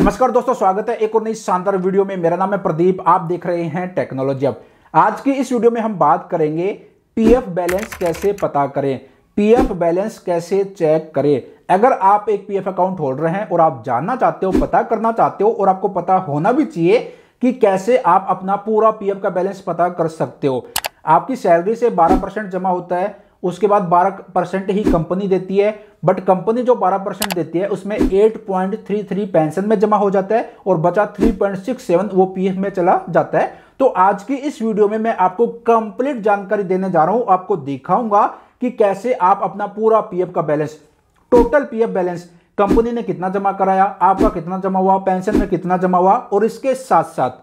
नमस्कार दोस्तों स्वागत है एक और नई शानदार वीडियो में मेरा नाम है प्रदीप आप देख रहे हैं टेक्नोलॉजी अब आज की इस वीडियो में हम बात करेंगे पीएफ बैलेंस कैसे पता करें पीएफ बैलेंस कैसे चेक करें अगर आप एक पीएफ अकाउंट होल्डर हैं और आप जानना चाहते हो पता करना चाहते हो और आपको पता होना भी चाहिए कि कैसे आप अपना पूरा पीएफ का बैलेंस पता कर सकते हो आपकी सैलरी से 12 परसेंट जमा होता है उसके बाद 12 परसेंट ही कंपनी देती है बट कंपनी जो 12 परसेंट देती है उसमें 8.33 पेंशन में जमा हो जाता है और बचा 3.67 वो पीएफ में चला जाता है तो आज की इस वीडियो में मैं आपको कंप्लीट जानकारी देने जा रहा हूं आपको दिखाऊंगा कि कैसे आप अपना पूरा पीएफ का balance total PF balance company ने कितना जमा कराया आपका कितना जमा हुआ पेंशन में कितना जमा हुआ और इसके साथ साथ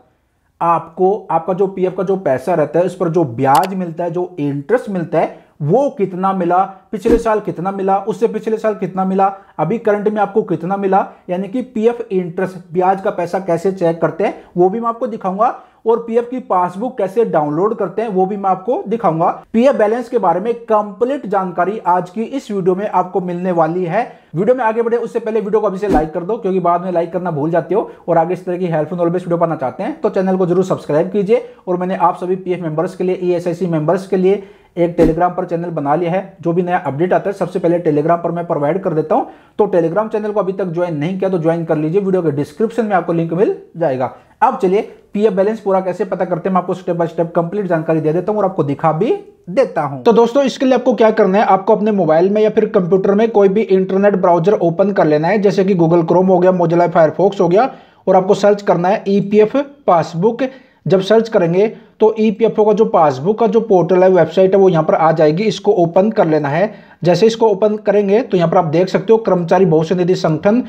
आपको आपका जो पीएफ का जो पैसा रहता है उस पर जो ब्याज मिलता है जो इंटरेस्ट मिलता है वो कितना मिला पिछले साल कितना मिला उससे पिछले साल कितना मिला अभी करंट में आपको कितना मिला यानी कि पीएफ इंटरेस्ट ब्याज का पैसा कैसे चेक करते हैं वो भी मैं आपको दिखाऊंगा और पीएफ की पासबुक कैसे डाउनलोड करते हैं वो भी मैं आपको दिखाऊंगा पीएफ बैलेंस के बारे में कंप्लीट जानकारी आज की इस वीडियो में आपको मिलने वाली है वीडियो में आगे बढ़े उससे पहले वीडियो को अभी से लाइक कर दो क्योंकि बाद में लाइक करना भूल जाते हो और आगे इस तरह की हेल्पफुल नॉलेज वीडियो पाना चाहते हैं तो चैनल को जरूर सब्सक्राइब कीजिए और मैंने आप सभी पीएफ मेंबर्स के लिए ईएसआईसी मेंबर्स के लिए एक टेलीग्राम पर चैनल बना लिया है जो भी नया अपडेट आता है सबसे पहले टेलीग्राम पर मैं प्रोवाइड कर देता हूं तो टेलीग्राम चैनल को अभी तक ज्वाइन नहीं किया तो ज्वाइन कर लीजिए वीडियो के डिस्क्रिप्शन में आपको लिंक मिल जाएगा अब चलिए पीएफ बैलेंस पूरा कैसे पता करते हैं आपको स्टेप बाय स्टेप कंप्लीट जानकारी दे देता हूं और आपको दिखा भी देता हूं तो दोस्तों इसके लिए आपको क्या करना है आपको अपने मोबाइल में या फिर कंप्यूटर में कोई भी इंटरनेट ब्राउजर ओपन कर लेना है जैसे कि गूगल क्रोम हो गया मोजिला फायरफॉक्स हो गया और आपको सर्च करना है ईपीएफ e पासबुक जब सर्च करेंगे तो ई e का जो पासबुक का जो पोर्टल है वेबसाइट है वो यहाँ पर आ जाएगी इसको ओपन कर लेना है जैसे इसको ओपन करेंगे तो यहाँ पर आप देख सकते हो कर्मचारी भविष्य निधि संगठन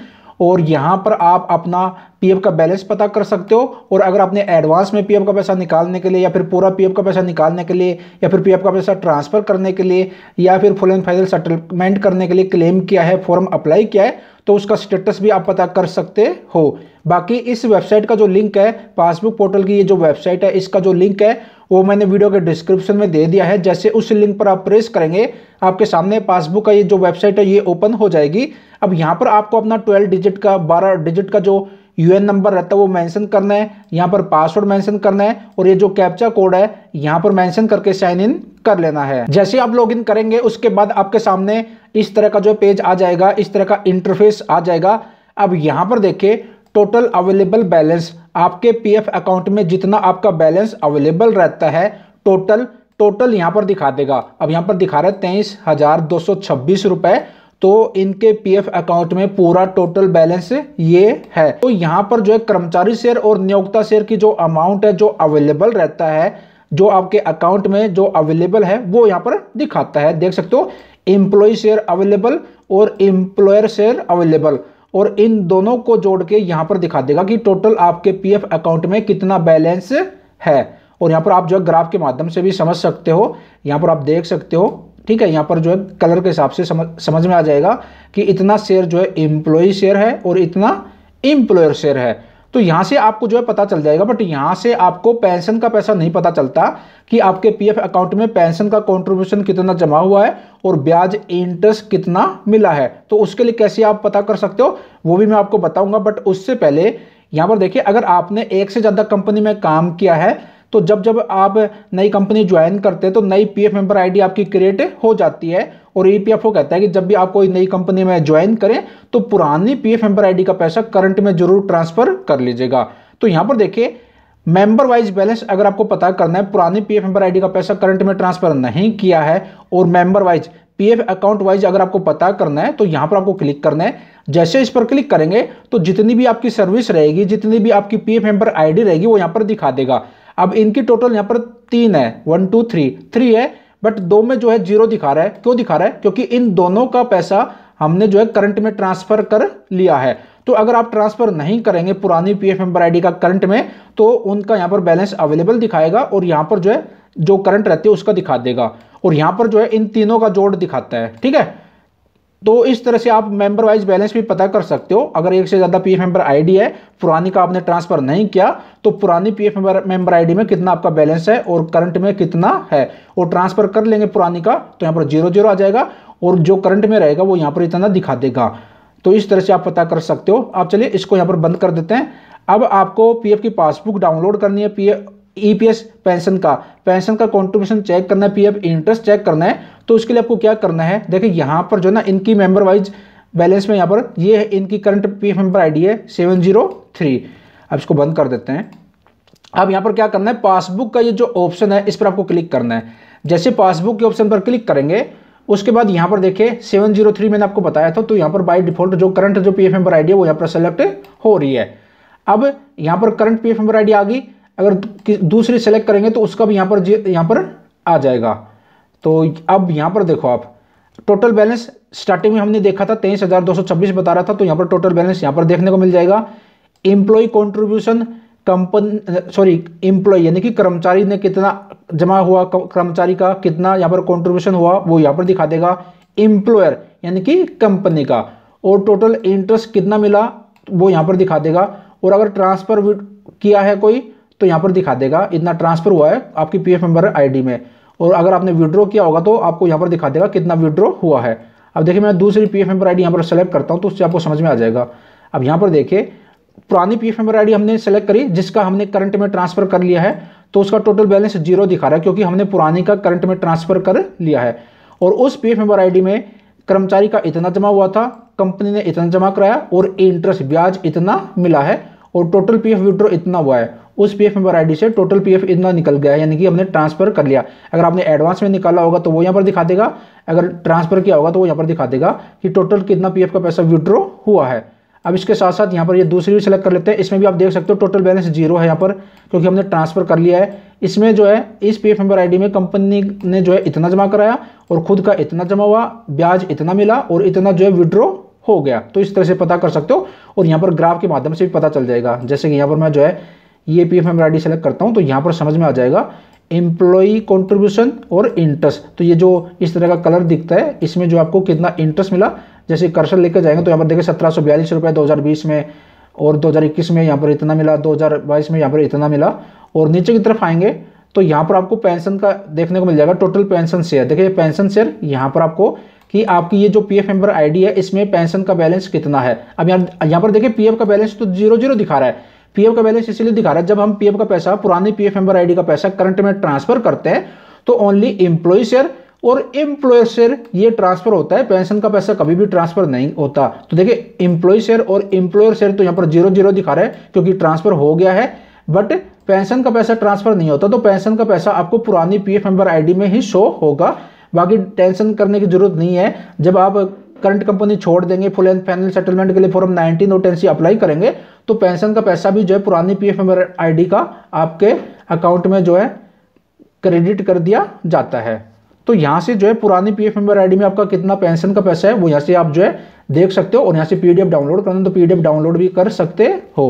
और यहाँ पर आप अपना पीएफ का बैलेंस पता कर सकते हो और अगर आपने एडवांस में पीएफ का पैसा निकालने के लिए या फिर पूरा पीएफ का पैसा निकालने के लिए या फिर पीएफ का पैसा ट्रांसफ़र करने के लिए या फिर फुल एंड फाइनल सेटलमेंट करने के लिए क्लेम किया है फॉर्म अप्लाई किया है तो उसका स्टेटस भी आप पता कर सकते हो बाकी इस वेबसाइट का जो लिंक है पासबुक पोर्टल की ये जो वेबसाइट है इसका जो लिंक है वो मैंने वीडियो के डिस्क्रिप्शन में दे दिया है जैसे उस लिंक पर आप प्रेस करेंगे आपके सामने पासबुक का ये जो वेबसाइट है ये ओपन हो जाएगी अब यहाँ पर आपको अपना ट्वेल्व डिजिट का बारह डिजिट का जो यूएन नंबर रहता है वो मेंशन करना है यहाँ पर पासवर्ड मेंशन करना है और ये जो कैप्चा कोड है यहाँ पर मेंशन करके साइन इन कर लेना है जैसे आप लॉग इन करेंगे उसके बाद आपके सामने इस तरह का जो पेज आ जाएगा इस तरह का इंटरफेस आ जाएगा अब यहाँ पर देखिए टोटल अवेलेबल बैलेंस आपके एफ अकाउंट में जितना आपका बैलेंस अवेलेबल रहता है टोटल टोटल यहाँ पर दिखा देगा अब यहाँ पर दिखा रहे तेईस हजार दो सौ छब्बीस रुपए तो इनके पीएफ अकाउंट में पूरा टोटल बैलेंस ये है तो यहाँ पर जो है कर्मचारी शेयर और नियोक्ता शेयर की जो अमाउंट है जो अवेलेबल रहता है जो आपके अकाउंट में जो अवेलेबल है वो यहाँ पर दिखाता है देख सकते हो एम्प्लॉय शेयर अवेलेबल और एम्प्लॉयर शेयर अवेलेबल और इन दोनों को जोड़ के यहाँ पर दिखा देगा कि टोटल आपके पी अकाउंट में कितना बैलेंस है और यहाँ पर आप जो है ग्राफ के माध्यम से भी समझ सकते हो यहाँ पर आप देख सकते हो ठीक है यहाँ पर जो है कलर के हिसाब से समझ समझ में आ जाएगा कि इतना शेयर जो है एम्प्लॉय शेयर है और इतना एम्प्लॉयर शेयर है तो यहाँ से आपको जो है पता चल जाएगा बट यहाँ से आपको पेंशन का पैसा नहीं पता चलता कि आपके पीएफ अकाउंट में पेंशन का कंट्रीब्यूशन कितना जमा हुआ है और ब्याज इंटरेस्ट कितना मिला है तो उसके लिए कैसे आप पता कर सकते हो वो भी मैं आपको बताऊंगा बट उससे पहले यहाँ पर देखिए अगर आपने एक से ज़्यादा कंपनी में काम किया है तो जब जब आप नई कंपनी ज्वाइन करते हैं तो नई पीएफ मेंबर आईडी आपकी क्रिएट हो जाती है और ईपीएफओ कहता है कि जब भी आप कोई नई कंपनी में ज्वाइन करें तो पुरानी पीएफ मेंबर आईडी का पैसा करंट में जरूर ट्रांसफर कर लीजिएगा तो यहाँ पर देखिए मेंबर वाइज बैलेंस अगर आपको पता करना है पुरानी पीएफ मेंबर आईडी का पैसा करंट में ट्रांसफर नहीं किया है और member wise PF account wise अगर आपको पता करना है तो यहां पर आपको क्लिक करना है जैसे इस पर क्लिक करेंगे तो जितनी भी आपकी सर्विस रहेगी जितनी भी आपकी पीएफ मेंबर आईडी रहेगी वो यहां पर दिखा देगा अब इनकी टोटल यहाँ पर तीन है वन टू थ्री थ्री है बट दो में जो है जीरो दिखा रहा है क्यों दिखा रहा है क्योंकि इन दोनों का पैसा हमने जो है करंट में ट्रांसफर कर लिया है तो अगर आप ट्रांसफर नहीं करेंगे पुरानी पी एफ मेंबर आई का करंट में तो उनका यहाँ पर बैलेंस अवेलेबल दिखाएगा और यहाँ पर जो है जो करंट रहती है उसका दिखा देगा और यहाँ पर जो है इन तीनों का जोड़ दिखाता है ठीक है तो इस तरह से आप मेंबर वाइज बैलेंस भी पता कर सकते हो अगर एक से ज़्यादा पीएफ मेंबर आईडी है पुरानी का आपने ट्रांसफर नहीं किया तो पुरानी पीएफ मेंबर आईडी में कितना आपका बैलेंस है और करंट में कितना है और ट्रांसफर कर लेंगे पुरानी का तो यहाँ पर जीरो जीरो आ जाएगा और जो करंट में रहेगा वो यहाँ पर इतना दिखा देगा तो इस तरह से आप पता कर सकते हो आप चलिए इसको यहाँ पर बंद कर देते हैं अब आपको पीएफ की पासबुक डाउनलोड करनी है पीएफ ईपीएस e पेंशन का पेंशन का कंट्रीब्यूशन चेक करना है पीएफ इंटरेस्ट चेक करना है तो उसके लिए आपको क्या करना है देखिए यहाँ पर जो ना इनकी मेंबर वाइज बैलेंस में यहाँ पर ये है इनकी करंट पी मेंबर आईडी है सेवन जीरो थ्री अब इसको बंद कर देते हैं अब यहाँ पर क्या करना है पासबुक का ये जो ऑप्शन है इस पर आपको क्लिक करना है जैसे पासबुक के ऑप्शन पर क्लिक करेंगे उसके बाद यहाँ पर देखिए सेवन जीरो थ्री मैंने आपको बताया था तो यहाँ पर बाई डिफॉल्ट जो करंट जो पी एफ मेंबर आईडी है वो यहाँ पर सेलेक्ट हो रही है अब यहाँ पर current P F member ID आ गई अगर दूसरी सेलेक्ट करेंगे तो उसका भी यहाँ पर यहाँ पर आ जाएगा तो अब यहाँ पर देखो आप टोटल बैलेंस स्टार्टिंग में हमने देखा था तेईस हज़ार दो सौ छब्बीस बता रहा था तो यहाँ पर टोटल बैलेंस यहाँ पर देखने को मिल जाएगा employee contribution company sorry employee यानी कि कर्मचारी ने कितना जमा हुआ कर्मचारी का कितना यहाँ पर कॉन्ट्रीब्यूशन हुआ वो यहाँ पर दिखा देगा एम्प्लॉयर यानी कि कंपनी का और टोटल इंटरेस्ट कितना मिला वो यहाँ पर दिखा देगा और अगर ट्रांसफ़र किया है कोई तो यहाँ पर दिखा देगा इतना ट्रांसफर हुआ है आपकी पी एफ मेम्बर आई में और अगर आपने विड्रॉ किया होगा तो आपको यहाँ पर दिखा देगा कितना विड्रॉ हुआ है अब देखिए मैं दूसरी P F member I D यहाँ पर सेलेक्ट करता हूँ तो उससे आपको समझ में आ जाएगा अब यहाँ पर देखिए पुरानी P F member I D हमने सेलेक्ट करी जिसका हमने करंट में ट्रांसफर कर लिया है तो उसका टोटल बैलेंस जीरो दिखा रहा है क्योंकि हमने पुरानी का करंट में ट्रांसफर कर लिया है और उस P F member I D में कर्मचारी का इतना जमा हुआ था कंपनी ने इतना जमा कराया और इंटरेस्ट ब्याज इतना मिला है और टोटल पी एफ विड्रॉ इतना हुआ है उस पी एफ मेंबर डी से टोटल पी एफ इतना निकल गया यानी कि हमने ट्रांसफर कर लिया अगर आपने एडवांस में निकाला होगा तो वो यहाँ पर दिखा देगा अगर ट्रांसफर किया होगा तो वो यहाँ पर दिखा देगा कि टोटल कितना पी का पैसा विड्रॉ हुआ है अब इसके साथ साथ यहाँ पर ये यह दूसरी भी सिलेक्ट कर लेते हैं इसमें भी आप देख सकते हो टोटल बैलेंस जीरो है यहाँ पर क्योंकि हमने ट्रांसफर कर लिया है इसमें जो है इस पी एफ मेंबर आईडी में कंपनी ने जो है इतना जमा कराया और खुद का इतना जमा हुआ ब्याज इतना मिला और इतना जो है विड्रॉ हो गया तो इस तरह से पता कर सकते हो और यहाँ पर ग्राफ के माध्यम से भी पता चल जाएगा जैसे कि यहाँ पर मैं जो है ये पी एफ मैं आर सेलेक्ट करता हूँ तो यहाँ पर समझ में आ जाएगा एम्प्लॉई कॉन्ट्रीब्यूशन और इंटरेस्ट तो ये जो इस तरह का कलर दिखता है इसमें जो आपको कितना इंटरेस्ट मिला जैसे कर्सर लेकर जाएंगे तो यहाँ पर देखिए सत्रह सौ बयालीस रुपये दो हज़ार बीस में और दो हज़ार इक्कीस में यहाँ पर इतना मिला दो हज़ार बाईस में यहाँ पर इतना मिला और नीचे की तरफ आएंगे तो यहाँ पर आपको पेंशन का देखने को मिल जाएगा टोटल पेंशन शेयर देखिए पेंशन शेयर यहाँ पर आपको कि आपकी ये जो पी एफ मेंबर आईडी है इसमें पेंशन का बैलेंस कितना है अब यहाँ यहाँ पर देखिए एफ का बैलेंस तो जीरो जीरो दिखा रहा है पीएफ का बैलेंस इसलिए दिखा रहा है जब हम पीएफ का पैसा पुराने पीएफ मेंबर आईडी का पैसा करंट में ट्रांसफर करते हैं तो ओनली इंप्लॉय शेयर और इंप्लॉय शेयर ये ट्रांसफर होता है पेंशन का पैसा कभी भी ट्रांसफर नहीं होता तो देखिए इंप्लॉय शेयर और इंप्लॉयर शेयर तो यहाँ पर जीरो जीरो दिखा रहा है क्योंकि ट्रांसफर हो गया है बट पेंशन का पैसा ट्रांसफर नहीं होता तो पेंशन का पैसा आपको पुरानी पीएफ मेंबर आईडी में ही शो होगा बाकी टेंशन करने की जरूरत नहीं है जब आप करंट कंपनी छोड़ देंगे फुल एंड फाइनल सेटलमेंट के लिए फॉर्म नाइनटीन और टेंसी अप्लाई करेंगे तो पेंशन का पैसा भी जो है पुरानी पी एफ का आपके अकाउंट में जो है क्रेडिट कर दिया जाता है तो यहाँ से जो है पुरानी पी एफ में आपका कितना पेंशन का पैसा है वो यहाँ से आप जो है देख सकते हो और यहाँ से पी डाउनलोड करना तो पी डाउनलोड भी कर सकते हो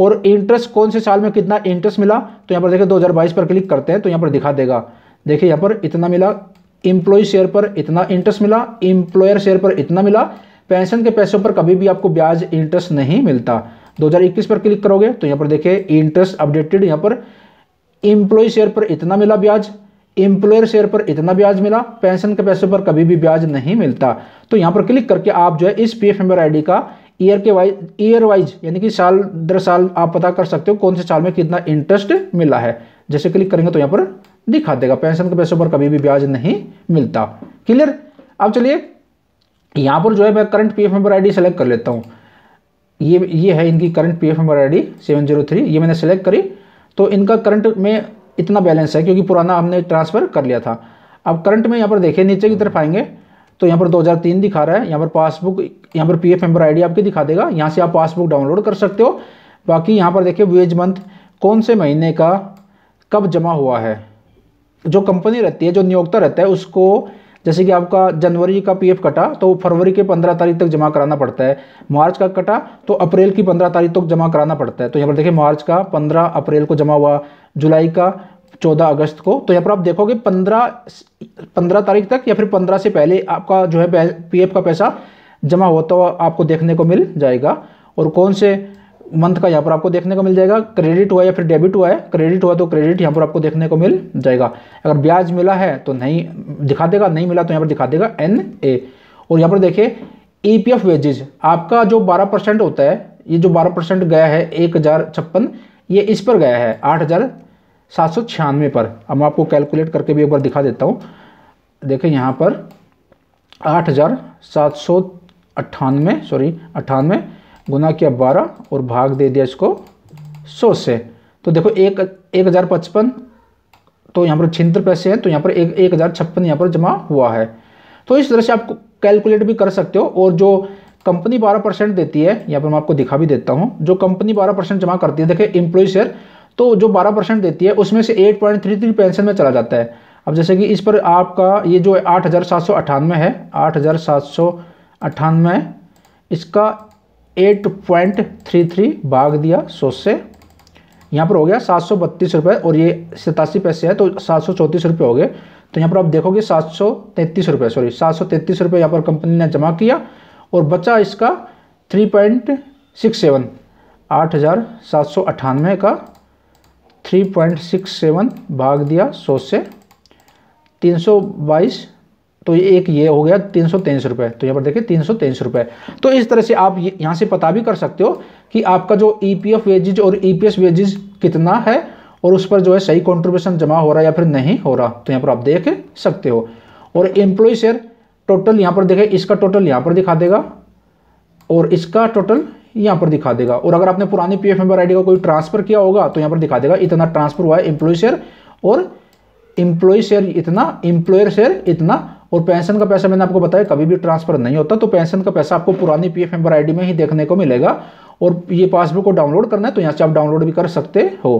और इंटरेस्ट कौन से साल में कितना इंटरेस्ट मिला तो यहाँ पर देखिए 2022 पर क्लिक करते हैं तो यहाँ पर दिखा देगा देखिए यहाँ पर इतना मिला इंप्लॉय शेयर पर इतना इंटरेस्ट मिला इंप्लॉयर शेयर पर इतना मिला पेंशन के पैसों पर कभी भी आपको ब्याज इंटरेस्ट नहीं मिलता 2021 पर क्लिक करोगे तो यहाँ पर देखिए इंटरेस्ट अपडेटेड यहाँ पर इंप्लॉय शेयर पर इतना मिला ब्याज इंप्लॉयर शेयर पर इतना ब्याज मिला पेंशन के पैसों पर कभी भी ब्याज नहीं मिलता तो यहाँ पर क्लिक करके आप जो है इस पी एफ मेंबर आईडी का ईयर के वाइज ईयर वाइज यानी कि साल दर साल आप पता कर सकते हो कौन से साल में कितना इंटरेस्ट मिला है जैसे क्लिक करेंगे तो यहाँ पर दिखा देगा पेंशन के पैसों पर कभी भी ब्याज नहीं मिलता क्लियर अब चलिए यहाँ पर जो है मैं current P F member ID select कर लेता हूँ ये ये है इनकी current P F member ID seven zero three ये मैंने सेलेक्ट करी तो इनका करंट में इतना बैलेंस है क्योंकि पुराना हमने ट्रांसफ़र कर लिया था अब करंट में यहाँ पर देखें नीचे की तरफ आएंगे तो यहाँ पर 2003 दिखा रहा है यहाँ पर पासबुक यहाँ पर पीएफ मेंबर आईडी आपकी दिखा देगा यहाँ से आप पासबुक डाउनलोड कर सकते हो बाकी यहाँ पर देखिए वेज मंथ कौन से महीने का कब जमा हुआ है जो कंपनी रहती है जो नियोक्ता रहता है उसको जैसे कि आपका जनवरी का पीएफ कटा तो फरवरी के पंद्रह तारीख तक जमा कराना पड़ता है मार्च का कटा तो अप्रैल की पंद्रह तारीख तक जमा कराना पड़ता है तो यहाँ पर देखिए मार्च का पंद्रह अप्रैल को जमा हुआ जुलाई का चौदह अगस्त को तो यहाँ पर आप देखोगे पंद्रह पंद्रह तारीख तक या फिर पंद्रह से पहले आपका जो है पीएफ का पैसा जमा होता हुआ आपको देखने को मिल जाएगा और कौन से मंथ का यहाँ पर आपको देखने को मिल जाएगा क्रेडिट हुआ या फिर डेबिट हुआ है क्रेडिट हुआ तो क्रेडिट यहाँ पर आपको देखने को मिल जाएगा अगर ब्याज मिला है तो नहीं दिखा देगा नहीं मिला तो यहाँ पर दिखा देगा एन ए और यहाँ पर देखिए ई पी एफ वेजेज आपका जो बारह परसेंट होता है ये जो बारह परसेंट गया है एक हज़ार छप्पन ये इस पर गया है आठ हज़ार सात सौ छियानवे पर अब मैं आपको कैलकुलेट करके भी एक बार दिखा देता हूँ देखें यहाँ पर आठ हज़ार सात सौ अट्ठानवे सॉरी अट्ठानवे गुना किया बारह और भाग दे दिया इसको सौ से तो देखो एक एक हज़ार पचपन तो यहाँ पर छिहत्तर पैसे हैं तो यहाँ पर एक एक हज़ार छप्पन यहाँ पर जमा हुआ है तो इस तरह से आप कैलकुलेट भी कर सकते हो और जो कंपनी बारह परसेंट देती है यहाँ पर मैं आपको दिखा भी देता हूँ जो कंपनी बारह परसेंट जमा करती है देखिए इम्प्लॉय शेयर तो जो बारह परसेंट देती है उसमें से eight point three three pension में चला जाता है अब जैसे कि इस पर आपका ये जो आठ हज़ार सात सौ अट्ठानवे है आठ हज़ार सात सौ अट्ठानवे इसका एट पॉइंट थ्री थ्री भाग दिया सौ से यहाँ पर हो गया सात सौ बत्तीस रुपये और ये सतासी पैसे है तो सात सौ चौंतीस रुपये हो गए तो यहाँ पर आप देखोगे सात सौ तैंतीस रुपये सॉरी सात सौ तैंतीस रुपये यहाँ पर कंपनी ने जमा किया और बचा इसका थ्री पॉइंट सिक्स सेवन आठ हज़ार सात सौ अट्ठानवे का थ्री पॉइंट सिक्स सेवन भाग दिया सौ से तीन सौ बाईस तो ये एक ये हो गया तीन सौ तेईस रुपये तो यहाँ पर देखिए तीन सौ तेईस रुपये तो इस तरह से आप यहाँ से पता भी कर सकते हो कि आपका जो ई पी एफ वेजिज और ई पी एस वेजिज कितना है और उस पर जो है सही कॉन्ट्रीब्यूशन जमा हो रहा है या फिर नहीं हो रहा तो यहाँ पर आप देख सकते हो और एम्प्लॉय शेयर टोटल यहाँ पर देखे इसका टोटल यहाँ पर दिखा देगा और इसका टोटल यहाँ पर दिखा देगा और अगर आपने पुरानी पी एफ मेंबर आई का कोई ट्रांसफर किया होगा तो यहाँ पर दिखा देगा इतना ट्रांसफर हुआ है एम्प्लॉय शेयर और एम्प्लॉय शेयर इतना एम्प्लॉयर शेयर इतना और पेंशन का पैसा मैंने आपको बताया कभी भी ट्रांसफर नहीं होता तो पेंशन का पैसा आपको पुरानी पी एफ मेंबर डी में ही देखने को मिलेगा और ये पासबुक को डाउनलोड करना है तो यहाँ से आप डाउनलोड भी कर सकते हो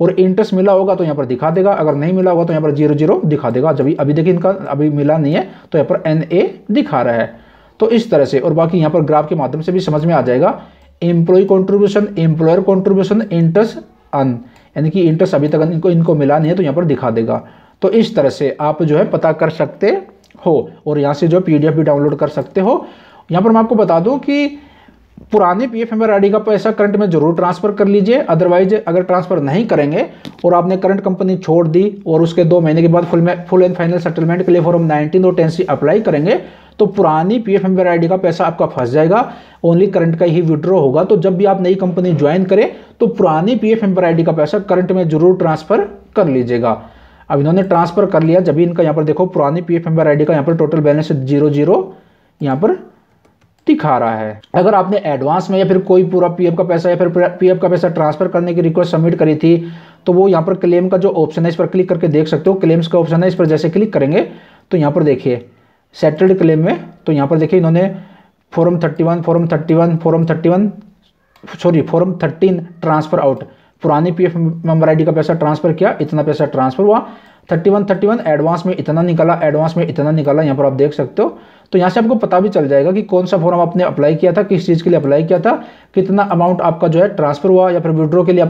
और इंटरेस्ट मिला होगा तो यहाँ पर दिखा देगा अगर नहीं मिला होगा तो यहाँ पर जीरो जीरो दिखा देगा जब अभी देखिए इनका अभी मिला नहीं है तो यहाँ पर एन ए दिखा रहा है तो इस तरह से और बाकी यहाँ पर ग्राफ के माध्यम से भी समझ में आ जाएगा employee contribution employer contribution interest अन यानी कि इंटरेस्ट अभी तक इनको इनको मिला नहीं है तो यहाँ पर दिखा देगा तो इस तरह से आप जो है पता कर सकते हो और यहाँ से जो पी भी डाउनलोड कर सकते हो यहाँ पर मैं आपको बता दूँ कि पुराने पी एफ का पैसा करंट में जरूर ट्रांसफ़र कर लीजिए अदरवाइज अगर ट्रांसफ़र नहीं करेंगे और आपने करंट कंपनी छोड़ दी और उसके दो महीने के बाद फुल में फुल एंड फाइनल सेटलमेंट के लिए फॉर्म नाइनटीन और टेन सी अप्लाई करेंगे तो पुरानी पी एफ का पैसा आपका फंस जाएगा ओनली करंट का ही विड्रॉ होगा तो जब भी आप नई कंपनी ज्वाइन करें तो पुरानी पी एफ का पैसा करंट में जरूर ट्रांसफ़र कर लीजिएगा अब इन्होंने ट्रांसफ़र कर लिया जब इनका यहाँ पर देखो पुरानी पी एफ मेंबर डी का यहाँ पर टोटल बैलेंस जीरो जीरो यहाँ पर दिखा रहा है अगर आपने एडवांस में या फिर कोई पूरा एफ का पैसा या फिर एफ का पैसा ट्रांसफर करने की रिक्वेस्ट सबमिट करी थी तो वो यहाँ पर क्लेम का जो ऑप्शन है इस पर क्लिक करके देख सकते हो क्लेम्स का ऑप्शन है इस पर जैसे क्लिक करेंगे तो यहाँ पर देखिए सेटल्ड क्लेम में तो यहाँ पर देखिए इन्होंने form thirty one form thirty one form thirty one sorry form thirteen transfer out पुरानी पी एफ मेंबर आई का पैसा ट्रांसफर किया इतना पैसा ट्रांसफर हुआ thirty one thirty one advance में इतना निकाला एडवांस में इतना निकाला यहाँ पर आप देख सकते हो तो यहाँ से आपको पता भी चल जाएगा कि कौन सा फॉर्म आपने अप्लाई किया था किस चीज़ के लिए अप्लाई किया था कितना अमाउंट आपका जो है ट्रांसफर हुआ या फिर विड्रॉ के लिए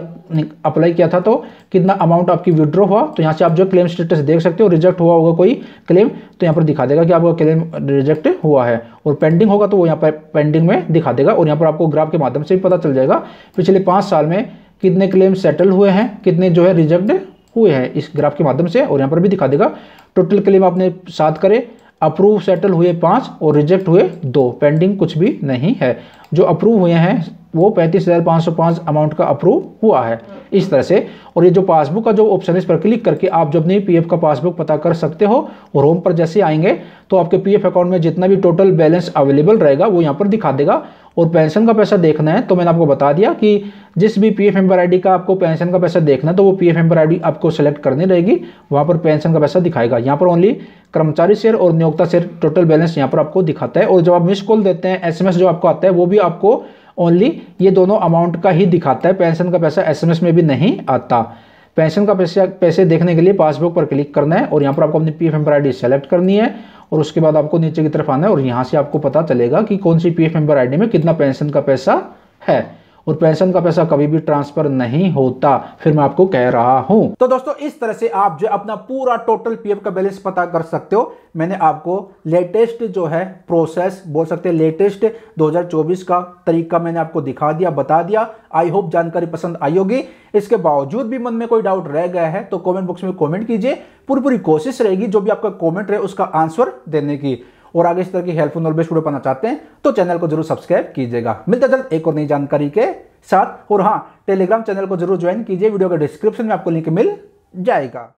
अप्लाई किया था तो कितना अमाउंट आपकी विड्रॉ हुआ तो यहाँ से आप जो क्लेम स्टेटस देख सकते हो रिजेक्ट हुआ होगा कोई क्लेम तो यहाँ पर दिखा देगा कि आपका क्लेम रिजेक्ट हुआ है और पेंडिंग होगा तो वो यहाँ पर पेंडिंग में दिखा देगा और यहाँ पर आपको ग्राफ के माध्यम से भी पता चल जाएगा पिछले पाँच साल में कितने क्लेम सेटल हुए हैं कितने जो है रिजेक्ट हुए हैं इस ग्राफ के माध्यम से और यहाँ पर भी दिखा देगा टोटल क्लेम आपने सात करे अप्रूव सेटल हुए पाँच और रिजेक्ट हुए दो पेंडिंग कुछ भी नहीं है जो अप्रूव हुए हैं वो पैंतीस हज़ार पाँच सौ पाँच अमाउंट का अप्रूव हुआ है इस तरह से और ये जो पासबुक का जो ऑप्शन है इस पर क्लिक करके आप जब नहीं पीएफ का पासबुक पता कर सकते हो और होम पर जैसे आएंगे तो आपके पीएफ अकाउंट में जितना भी टोटल बैलेंस अवेलेबल रहेगा वो यहाँ पर दिखा देगा और पेंशन का पैसा देखना है तो मैंने आपको बता दिया कि जिस भी पी एफ मेम्बर आई का आपको पेंशन का पैसा देखना है तो वो पी एफ मेम्बर आई आपको सेलेक्ट करनी रहेगी वहाँ पर पेंशन का पैसा दिखाएगा यहाँ पर ओनली कर्मचारी शेयर और नियोक्ता शेयर टोटल बैलेंस यहाँ पर आपको दिखाता है और जब आप मिस कॉल देते हैं एस जो आपको आता है वो भी आपको ओनली ये दोनों अमाउंट का ही दिखाता है पेंशन का पैसा एस में भी नहीं आता पेंशन का पैसा पैसे देखने के लिए पासबुक पर क्लिक करना है और यहाँ पर आपको अपनी P F member ID select करनी है और उसके बाद आपको नीचे की तरफ आना है और यहाँ से आपको पता चलेगा कि कौन सी पी एफ मेंबर आई में कितना पेंशन का पैसा है और पेंशन का पैसा कभी भी ट्रांसफर नहीं होता फिर मैं आपको कह रहा हूं तो दोस्तों इस तरह से आप जो अपना पूरा टोटल पीएफ का बैलेंस पता कर सकते हो मैंने आपको लेटेस्ट जो है प्रोसेस बोल सकते हैं लेटेस्ट 2024 का तरीका मैंने आपको दिखा दिया बता दिया आई होप जानकारी पसंद आई होगी इसके बावजूद भी मन में कोई डाउट रह गया है तो कॉमेंट बॉक्स में कॉमेंट कीजिए पूरी पूरी कोशिश रहेगी जो भी आपका कॉमेंट रहे उसका आंसर देने की और आगे इस तरह की हेल्पफुल नॉलेज वीडियो पाना चाहते हैं तो चैनल को जरूर सब्सक्राइब कीजिएगा मिलते जल्द एक और नई जानकारी के साथ और हाँ टेलीग्राम चैनल को जरूर ज्वाइन कीजिए वीडियो के डिस्क्रिप्शन में आपको लिंक मिल जाएगा